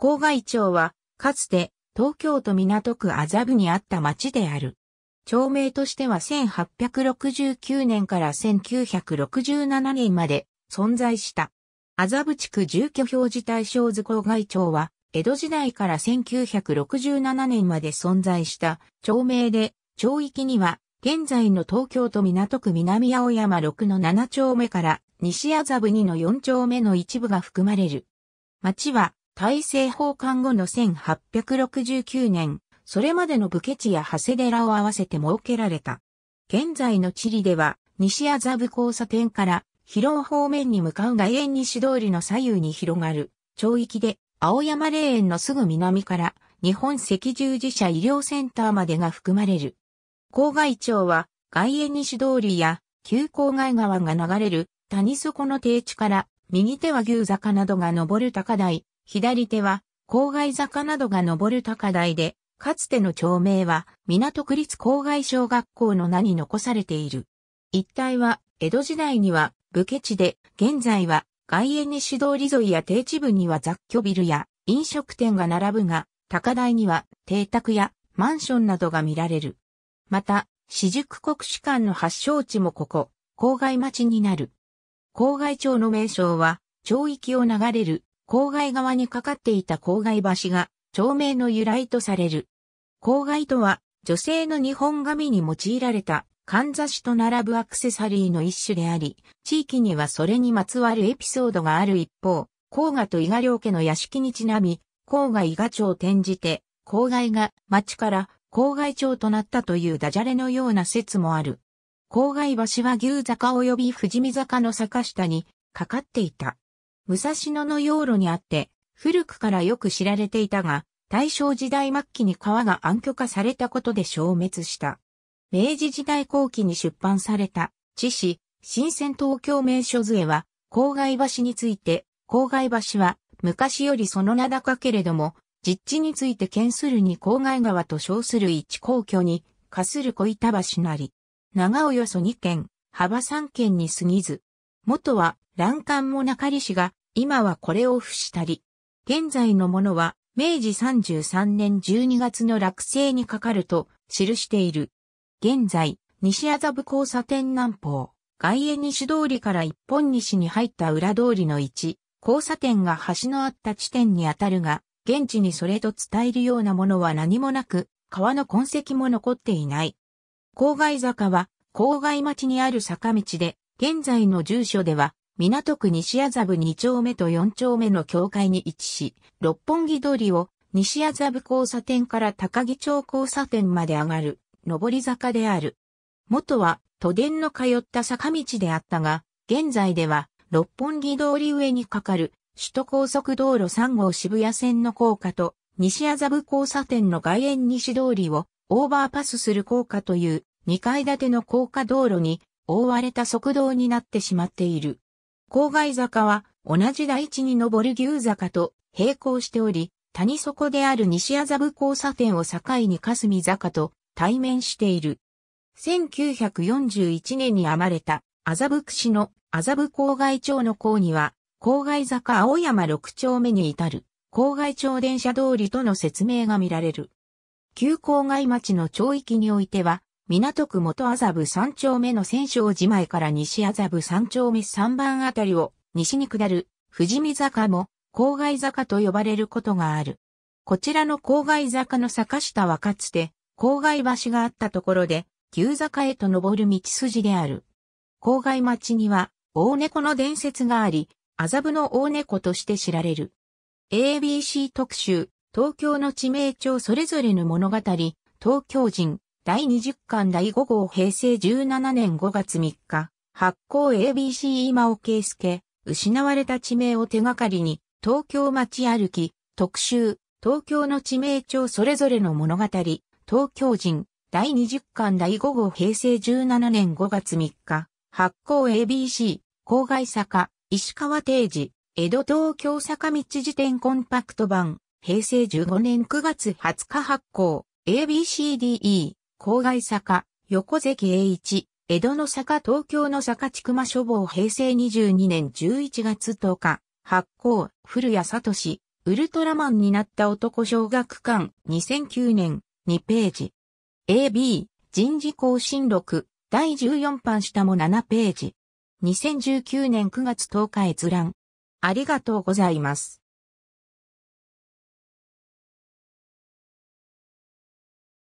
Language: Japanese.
郊外町は、かつて、東京都港区麻布にあった町である。町名としては1869年から1967年まで存在した。麻布地区住居表示対象図郊外町は、江戸時代から1967年まで存在した町名で、町域には、現在の東京都港区南青山6の7丁目から西麻布2の4丁目の一部が含まれる。町は大政奉還後の1869年、それまでの武家地や長谷寺を合わせて設けられた。現在の地理では、西麻布交差点から広尾方面に向かう外苑西通りの左右に広がる、町域で、青山霊園のすぐ南から、日本赤十字社医療センターまでが含まれる。郊外町は、外苑西通りや、旧郊外川が流れる、谷底の低地から、右手は牛坂などが登る高台、左手は、郊外坂などが登る高台で、かつての町名は、港区立郊外小学校の名に残されている。一帯は、江戸時代には、武家地で、現在は、外苑西通り沿いや低地部には雑居ビルや、飲食店が並ぶが、高台には、邸宅や、マンションなどが見られる。また、私塾国士館の発祥地もここ、郊外町になる。郊外町の名称は、町域を流れる郊外側にかかっていた郊外橋が、町名の由来とされる。郊外とは、女性の日本髪に用いられた、かんざしと並ぶアクセサリーの一種であり、地域にはそれにまつわるエピソードがある一方、甲賀と伊賀両家の屋敷にちなみ、甲賀伊賀町を転じて、郊外が町から郊外町となったというダジャレのような説もある。郊外橋は牛坂及び富士見坂の坂下にかかっていた。武蔵野の養路にあって、古くからよく知られていたが、大正時代末期に川が暗渠化されたことで消滅した。明治時代後期に出版された、知史、新鮮東京名所図絵は、郊外橋について、郊外橋は、昔よりその名高けれども、実地について県するに郊外川と称する一皇居に、かする小板橋なり、長およそ2軒、幅3軒に過ぎず、元は、欄干もなかりしが、今はこれを付したり。現在のものは、明治33年12月の落成にかかると記している。現在、西麻布交差点南方、外苑西通りから一本西に入った裏通りの位置、交差点が橋のあった地点にあたるが、現地にそれと伝えるようなものは何もなく、川の痕跡も残っていない。郊外坂は、郊外町にある坂道で、現在の住所では、港区西麻布2丁目と4丁目の境界に位置し、六本木通りを西麻布交差点から高木町交差点まで上がる、上り坂である。元は都電の通った坂道であったが、現在では六本木通り上にかかる首都高速道路3号渋谷線の高架と西麻布交差点の外苑西通りをオーバーパスする高架という2階建ての高架道路に覆われた側道になってしまっている。郊外坂は同じ台地に登る牛坂と並行しており、谷底である西麻布交差点を境に霞坂と対面している。1941年に編まれた麻布市の麻布郊外町の項には、郊外坂青山6丁目に至る郊外町電車通りとの説明が見られる。旧郊外町の町域においては、港区元麻布三丁目の千勝寺前から西麻布三丁目三番あたりを西に下る富士見坂も郊外坂と呼ばれることがある。こちらの郊外坂の坂下はかつて郊外橋があったところで旧坂へと登る道筋である。郊外町には大猫の伝説があり、麻布の大猫として知られる。ABC 特集、東京の地名帳それぞれの物語、東京人、第20巻第5号平成17年5月3日、発行 ABC 今尾圭介、失われた地名を手がかりに、東京街歩き、特集、東京の地名帳それぞれの物語、東京人、第20巻第5号平成17年5月3日、発行 ABC、郊外坂、石川定時、江戸東京坂道辞典コンパクト版、平成15年9月20日発行、ABCDE、郊外坂、横関栄一、江戸の坂東京の坂千曲書房平成22年11月10日、発行、古谷聡、ウルトラマンになった男小学館2009年2ページ。AB、人事更新録、第14版下も7ページ。2019年9月10日閲覧。ありがとうございます。